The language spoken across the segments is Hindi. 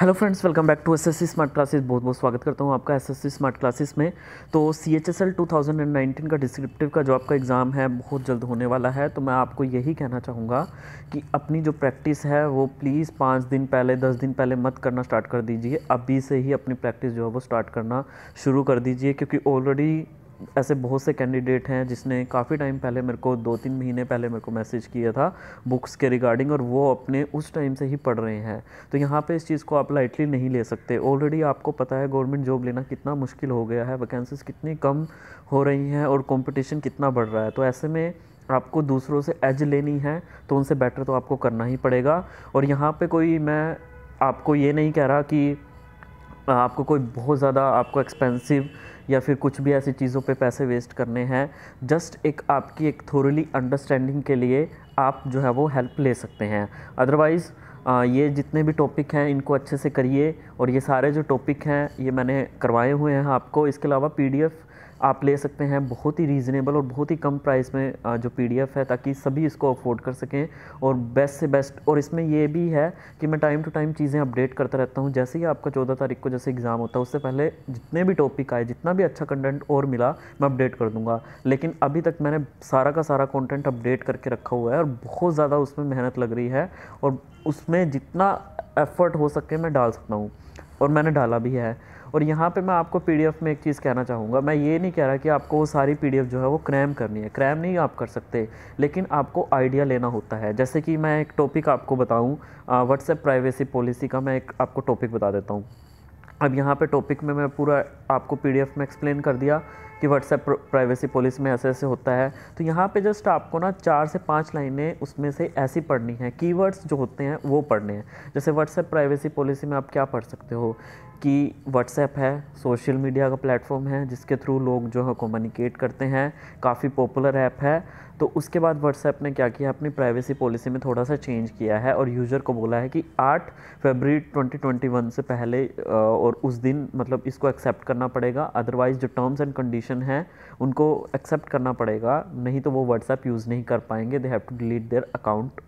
Hello friends welcome back to SSC smart classes बहुत बहुत स्वागत करता हूँ आपका एसएससी स्मार्ट क्लासेस में तो C H S L two thousand and nineteen का डिस्क्रिप्टिव का जो आपका एग्ज़ाम है बहुत जल्द होने वाला है तो मैं आपको यही कहना चाहूँगा कि अपनी जो प्रैक्टिस है वो प्लीज़ पाँच दिन पहले दस दिन पहले मत करना स्टार्ट कर दीजिए अभी से ही अपनी प्रैक्टिस जो है वो स्टार्ट करना शुरू कर दीजिए क्योंकि ऑलरेडी ऐसे बहुत से कैंडिडेट हैं जिसने काफ़ी टाइम पहले मेरे को दो तीन महीने पहले मेरे को मैसेज किया था बुक्स के रिगार्डिंग और वो अपने उस टाइम से ही पढ़ रहे हैं तो यहाँ पे इस चीज़ को आप लाइटली नहीं ले सकते ऑलरेडी आपको पता है गवर्नमेंट जॉब लेना कितना मुश्किल हो गया है वैकेंसीज कितनी कम हो रही हैं और कॉम्पिटिशन कितना बढ़ रहा है तो ऐसे में आपको दूसरों से एज लेनी है तो उनसे बेटर तो आपको करना ही पड़ेगा और यहाँ पर कोई मैं आपको ये नहीं कह रहा कि आपको कोई बहुत ज़्यादा आपको एक्सपेंसिव या फिर कुछ भी ऐसी चीज़ों पे पैसे वेस्ट करने हैं जस्ट एक आपकी एक थोरली अंडरस्टैंडिंग के लिए आप जो है वो हेल्प ले सकते हैं अदरवाइज़ ये जितने भी टॉपिक हैं इनको अच्छे से करिए और ये सारे जो टॉपिक हैं ये मैंने करवाए हुए हैं आपको इसके अलावा पीडीएफ आप ले सकते हैं बहुत ही रीज़नेबल और बहुत ही कम प्राइस में जो पीडीएफ है ताकि सभी इसको अफोर्ड कर सकें और बेस्ट से बेस्ट और इसमें यह भी है कि मैं टाइम टू टाइम चीज़ें अपडेट करता रहता हूँ जैसे ही आपका चौदह तारीख को जैसे एग्ज़ाम होता है उससे पहले जितने भी टॉपिक आए जितना भी अच्छा कंटेंट और मिला मैं अपडेट कर दूँगा लेकिन अभी तक मैंने सारा का सारा कॉन्टेंट अपडेट करके रखा हुआ है और बहुत ज़्यादा उसमें मेहनत लग रही है और उसमें जितना एफर्ट हो सके मैं डाल सकता हूँ और मैंने डाला भी है और यहाँ पे मैं आपको पीडीएफ में एक चीज़ कहना चाहूँगा मैं ये नहीं कह रहा कि आपको वो सारी पीडीएफ जो है वो क्रैम करनी है क्रैम नहीं आप कर सकते लेकिन आपको आइडिया लेना होता है जैसे कि मैं एक टॉपिक आपको बताऊँ व्हाट्सएप प्राइवेसी पॉलिसी का मैं एक आपको टॉपिक बता देता हूँ अब यहाँ पे टॉपिक में मैं पूरा आपको पीडीएफ में एक्सप्लेन कर दिया कि व्हाट्सएप प्राइवेसी पॉलिसी में ऐसे ऐसे होता है तो यहाँ पे जस्ट आपको ना चार से पाँच लाइनें उसमें से ऐसी पढ़नी है कीवर्ड्स जो होते हैं वो पढ़ने हैं जैसे व्हाट्सएप प्राइवेसी पॉलिसी में आप क्या पढ़ सकते हो कि व्हाट्सएप है सोशल मीडिया का प्लेटफॉर्म है जिसके थ्रू लोग जो है कम्युनिकेट करते हैं काफ़ी पॉपुलर ऐप है तो उसके बाद व्हाट्सएप ने क्या किया अपनी प्राइवेसी पॉलिसी में थोड़ा सा चेंज किया है और यूज़र को बोला है कि 8 फरवरी 2021 से पहले और उस दिन मतलब इसको एक्सेप्ट करना पड़ेगा अदरवाइज़ जो टर्म्स एंड कंडीशन हैं उनको एक्सेप्ट करना पड़ेगा नहीं तो वो व्हाट्सएप यूज़ नहीं कर पाएंगे they have to delete their account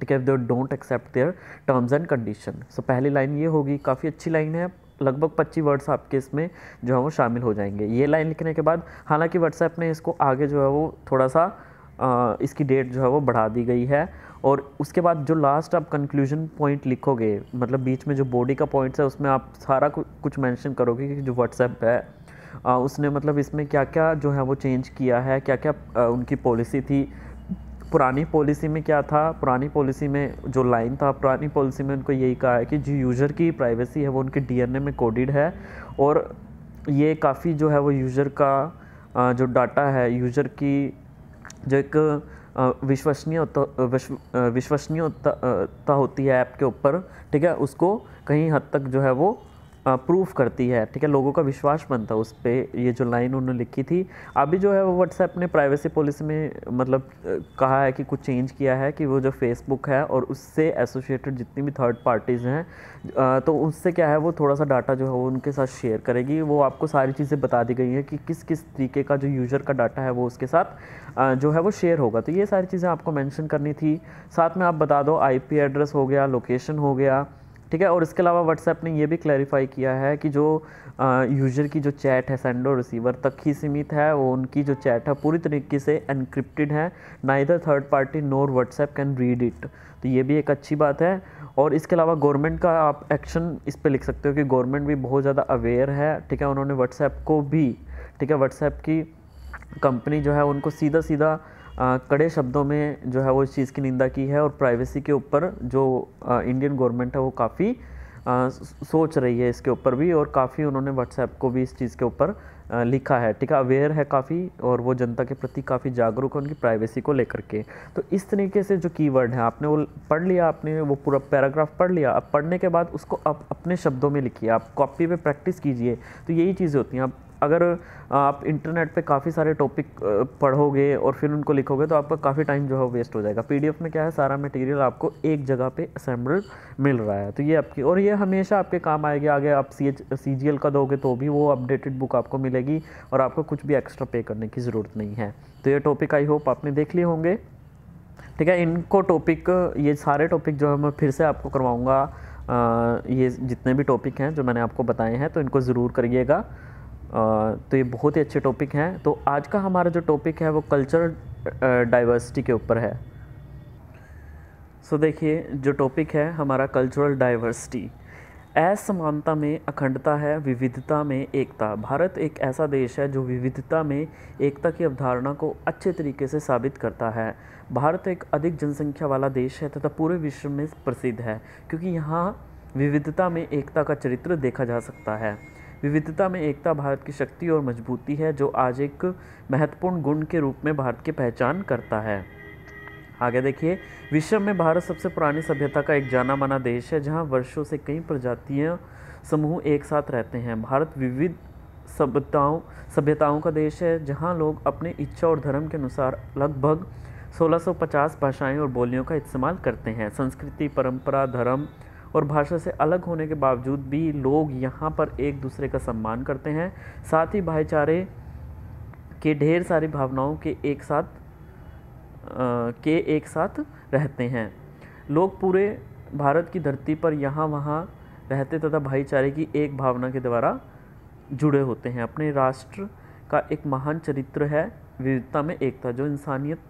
ठीक है they don't accept their terms and condition so पहली लाइन ये होगी काफ़ी अच्छी लाइन है लगभग 25 वर्ड्स आपके इसमें जो है वो शामिल हो जाएंगे ये लाइन लिखने के बाद हालांकि व्हाट्सएप ने इसको आगे जो है वो थोड़ा सा आ, इसकी डेट जो है वो बढ़ा दी गई है और उसके बाद जो लास्ट आप कंक्लूजन पॉइंट लिखोगे मतलब बीच में जो बॉडी का पॉइंट्स है उसमें आप सारा कुछ मेंशन करोगे कि जो व्हाट्सएप है आ, उसने मतलब इसमें क्या क्या जो है वो चेंज किया है क्या क्या आ, उनकी पॉलिसी थी पुरानी पॉलिसी में क्या था पुरानी पॉलिसी में जो लाइन था पुरानी पॉलिसी में उनको यही कहा है कि जो यूज़र की प्राइवेसी है वो उनके डीएनए में कोडिड है और ये काफ़ी जो है वो यूज़र का जो डाटा है यूज़र की जो एक विश्वसनीय विश्वसनीयता होती है ऐप के ऊपर ठीक है उसको कहीं हद तक जो है वो प्रूफ करती है ठीक है लोगों का विश्वास बनता है उस पर ये जो लाइन उन्होंने लिखी थी अभी जो है वो व्हाट्सएप ने प्राइवेसी पॉलिसी में मतलब कहा है कि कुछ चेंज किया है कि वो जो फेसबुक है और उससे एसोसिएटेड जितनी भी थर्ड पार्टीज़ हैं तो उससे क्या है वो थोड़ा सा डाटा जो है वो उनके साथ शेयर करेगी वो आपको सारी चीज़ें बता दी गई हैं कि किस किस तरीके का जो यूज़र का डाटा है वो उसके साथ जो है वो शेयर होगा तो ये सारी चीज़ें आपको मैंशन करनी थी साथ में आप बता दो आई एड्रेस हो गया लोकेशन हो गया ठीक है और इसके अलावा व्हाट्सएप ने ये भी क्लैरिफाई किया है कि जो यूजर की जो चैट है सेंडर और रिसीवर तक ही सीमित है वो उनकी जो चैट है पूरी तरीके से इनक्रिप्टिड है ना इधर third party nor WhatsApp can read it तो ये भी एक अच्छी बात है और इसके अलावा गवर्नमेंट का आप एक्शन इस पर लिख सकते हो कि गवर्नमेंट भी बहुत ज़्यादा अवेयर है ठीक है उन्होंने व्हाट्सएप को भी ठीक है व्हाट्सएप की कंपनी जो है उनको सीधा सीधा कड़े शब्दों में जो है वो इस चीज़ की निंदा की है और प्राइवेसी के ऊपर जो इंडियन गवर्नमेंट है वो काफ़ी सोच रही है इसके ऊपर भी और काफ़ी उन्होंने व्हाट्सएप को भी इस चीज़ के ऊपर लिखा है ठीक है अवेयर है काफ़ी और वो जनता के प्रति काफ़ी जागरूक है उनकी प्राइवेसी को लेकर के तो इस तरीके से जो कीवर्ड है आपने वो पढ़ लिया आपने वो पूरा पैराग्राफ पढ़ लिया अब पढ़ने के बाद उसको आप अपने शब्दों में लिखिए आप कॉपी पे प्रैक्टिस कीजिए तो यही चीज़ें होती हैं आप अगर आप इंटरनेट पे काफ़ी सारे टॉपिक पढ़ोगे और फिर उनको लिखोगे तो आपका काफ़ी टाइम जो है वेस्ट हो जाएगा पी में क्या है सारा मटेरियल आपको एक जगह पे असेंबल मिल रहा है तो ये आपकी और ये हमेशा आपके काम आएगी आगे आप C H C G L का दोगे तो भी वो अपडेटेड बुक आपको मिलेगी और आपको कुछ भी एक्स्ट्रा पे करने की ज़रूरत नहीं है तो ये टॉपिक आई होप आपने देख लिए होंगे ठीक है इनको टॉपिक ये सारे टॉपिक जो है मैं फिर से आपको करवाऊँगा ये जितने भी टॉपिक हैं जो मैंने आपको बताए हैं तो इनको ज़रूर करिएगा तो ये बहुत ही अच्छे टॉपिक हैं तो आज का हमारा जो टॉपिक है वो कल्चरल डाइवर्सिटी के ऊपर है सो देखिए जो टॉपिक है हमारा कल्चरल डाइवर्सिटी असमानता में अखंडता है विविधता में एकता भारत एक ऐसा देश है जो विविधता में एकता की अवधारणा को अच्छे तरीके से साबित करता है भारत एक अधिक जनसंख्या वाला देश है तथा पूरे विश्व में प्रसिद्ध है क्योंकि यहाँ विविधता में एकता का चरित्र देखा जा सकता है विविधता में एकता भारत की शक्ति और मजबूती है जो आज एक महत्वपूर्ण गुण के रूप में भारत की पहचान करता है आगे देखिए विश्व में भारत सबसे पुरानी सभ्यता का एक जाना माना देश है जहाँ वर्षों से कई प्रजातियाँ समूह एक साथ रहते हैं भारत विविध सभ्यताओं सभ्यताओं का देश है जहाँ लोग अपने इच्छा और धर्म के अनुसार लगभग 1650 भाषाएं और बोलियों का इस्तेमाल करते हैं संस्कृति परंपरा धर्म और भाषा से अलग होने के बावजूद भी लोग यहाँ पर एक दूसरे का सम्मान करते हैं साथ ही भाईचारे के ढेर सारी भावनाओं के एक साथ आ, के एक साथ रहते हैं लोग पूरे भारत की धरती पर यहाँ वहाँ रहते तथा भाईचारे की एक भावना के द्वारा जुड़े होते हैं अपने राष्ट्र का एक महान चरित्र है विविधता में एकता जो इंसानियत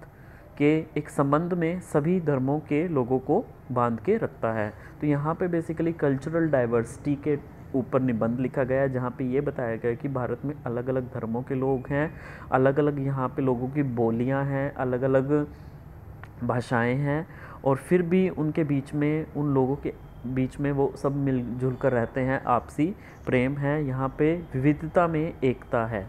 के एक संबंध में सभी धर्मों के लोगों को बांध के रखता है तो यहाँ पे बेसिकली कल्चरल डाइवर्सिटी के ऊपर निबंध लिखा गया है जहाँ पे ये बताया गया कि भारत में अलग अलग धर्मों के लोग हैं अलग अलग यहाँ पे लोगों की बोलियाँ हैं अलग अलग भाषाएं हैं और फिर भी उनके बीच में उन लोगों के बीच में वो सब मिलजुल कर रहते हैं आपसी प्रेम है यहाँ पे विविधता में एकता है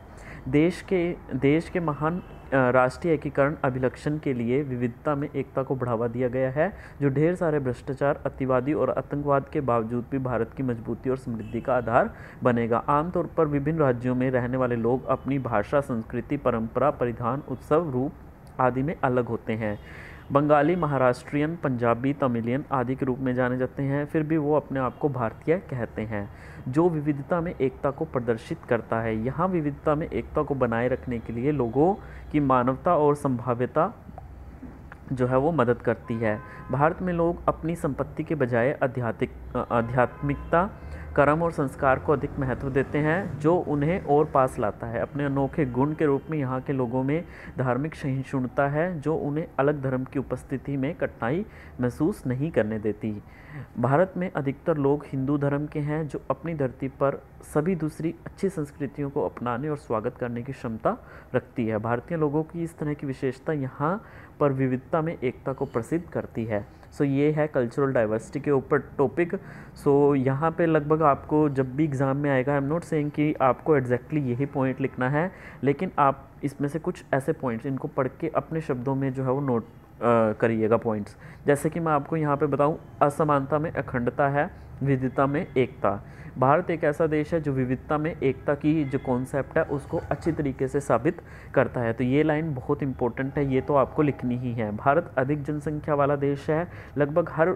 देश के देश के महान राष्ट्रीय एकीकरण अभिलक्षण के लिए विविधता में एकता को बढ़ावा दिया गया है जो ढेर सारे भ्रष्टाचार अतिवादी और आतंकवाद के बावजूद भी भारत की मजबूती और समृद्धि का आधार बनेगा आमतौर पर विभिन्न राज्यों में रहने वाले लोग अपनी भाषा संस्कृति परंपरा परिधान उत्सव रूप आदि में अलग होते हैं बंगाली महाराष्ट्रियन पंजाबी तमिलियन आदि के रूप में जाने जाते हैं फिर भी वो अपने आप को भारतीय कहते हैं जो विविधता में एकता को प्रदर्शित करता है यहाँ विविधता में एकता को बनाए रखने के लिए लोगों की मानवता और संभाव्यता जो है वो मदद करती है भारत में लोग अपनी संपत्ति के बजाय आध्यात्मिक आध्यात्मिकता कर्म और संस्कार को अधिक महत्व देते हैं जो उन्हें और पास लाता है अपने अनोखे गुण के रूप में यहाँ के लोगों में धार्मिक सहिष्णुता है जो उन्हें अलग धर्म की उपस्थिति में कठिनाई महसूस नहीं करने देती भारत में अधिकतर लोग हिंदू धर्म के हैं जो अपनी धरती पर सभी दूसरी अच्छी संस्कृतियों को अपनाने और स्वागत करने की क्षमता रखती है भारतीय लोगों की इस तरह की विशेषता यहाँ पर विविधता में एकता को प्रसिद्ध करती है सो so, ये है कल्चरल डाइवर्सिटी के ऊपर टॉपिक सो so, यहाँ पे लगभग आपको जब भी एग्ज़ाम में आएगा आई एम नॉट सेइंग कि आपको एग्जैक्टली exactly यही पॉइंट लिखना है लेकिन आप इसमें से कुछ ऐसे पॉइंट्स इनको पढ़ के अपने शब्दों में जो है वो नोट करिएगा पॉइंट्स जैसे कि मैं आपको यहाँ पे बताऊँ असमानता में अखंडता है विविधता में एकता भारत एक ऐसा देश है जो विविधता में एकता की जो कॉन्सेप्ट है उसको अच्छी तरीके से साबित करता है तो ये लाइन बहुत इंपॉर्टेंट है ये तो आपको लिखनी ही है भारत अधिक जनसंख्या वाला देश है लगभग हर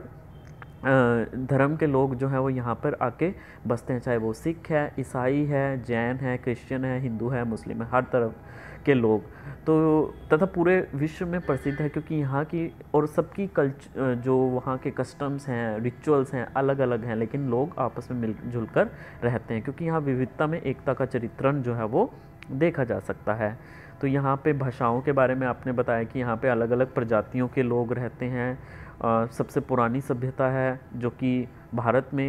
धर्म के लोग जो हैं वो यहाँ पर आके बसते हैं चाहे वो सिख है ईसाई है जैन है क्रिश्चियन है हिंदू है मुस्लिम है हर तरफ के लोग तो तथा पूरे विश्व में प्रसिद्ध है क्योंकि यहाँ की और सबकी कल्च जो वहाँ के कस्टम्स हैं रिचुअल्स हैं अलग अलग हैं लेकिन लोग आपस में मिलजुल कर रहते हैं क्योंकि यहाँ विविधता में एकता का चरित्रण जो है वो देखा जा सकता है तो यहाँ पे भाषाओं के बारे में आपने बताया कि यहाँ पे अलग अलग प्रजातियों के लोग रहते हैं सबसे पुरानी सभ्यता है जो कि भारत में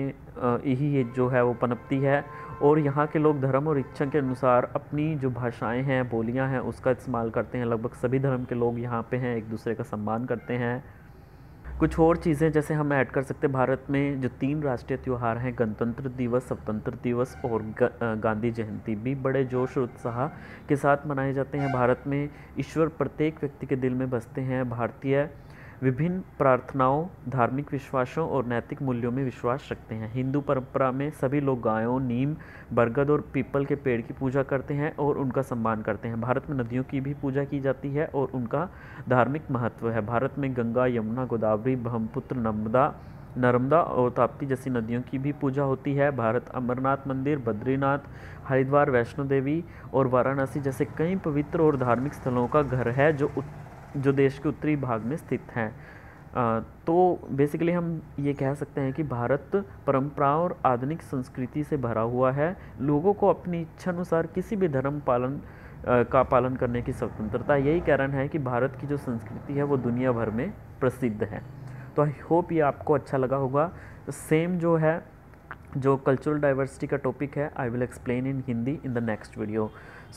यही जो है वो पनपती है और यहाँ के लोग धर्म और इच्छा के अनुसार अपनी जो भाषाएं हैं बोलियां हैं उसका इस्तेमाल करते हैं लगभग सभी धर्म के लोग यहाँ पे हैं एक दूसरे का सम्मान करते हैं कुछ और चीज़ें जैसे हम ऐड कर सकते हैं भारत में जो तीन राष्ट्रीय त्यौहार हैं गणतंत्र दिवस स्वतंत्र दिवस और गांधी जयंती भी बड़े जोश और उत्साह के साथ मनाए जाते हैं भारत में ईश्वर प्रत्येक व्यक्ति के दिल में बसते हैं भारतीय है। विभिन्न प्रार्थनाओं धार्मिक विश्वासों और नैतिक मूल्यों में विश्वास रखते हैं हिंदू परंपरा में सभी लोग गायों नीम बरगद और पीपल के पेड़ की पूजा करते हैं और उनका सम्मान करते हैं भारत में नदियों की भी पूजा की जाती है और उनका धार्मिक महत्व है भारत में गंगा यमुना गोदावरी ब्रह्मपुत्र नर्मदा नर्मदा और ताप्ती जैसी नदियों की भी पूजा होती है भारत अमरनाथ मंदिर बद्रीनाथ हरिद्वार वैष्णो देवी और वाराणसी जैसे कई पवित्र और धार्मिक स्थलों का घर है जो जो देश के उत्तरी भाग में स्थित हैं तो बेसिकली हम ये कह सकते हैं कि भारत परंपरा और आधुनिक संस्कृति से भरा हुआ है लोगों को अपनी इच्छानुसार किसी भी धर्म पालन का पालन करने की स्वतंत्रता यही कारण है कि भारत की जो संस्कृति है वो दुनिया भर में प्रसिद्ध है तो आई होप ये आपको अच्छा लगा होगा सेम जो है जो कल्चरल डाइवर्सिटी का टॉपिक है I will explain in Hindi in the next video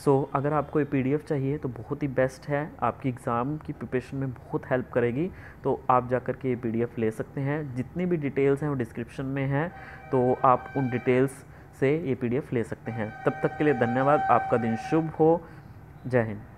so अगर आपको ये पीडीएफ चाहिए तो बहुत ही बेस्ट है आपकी एग्ज़ाम की प्रिपरेशन में बहुत हेल्प करेगी तो आप जा कर के ये पीडीएफ ले सकते हैं जितनी भी डिटेल्स हैं वो डिस्क्रिप्शन में हैं तो आप उन डिटेल्स से ये पी ले सकते हैं तब तक के लिए धन्यवाद आपका दिन शुभ हो जय हिंद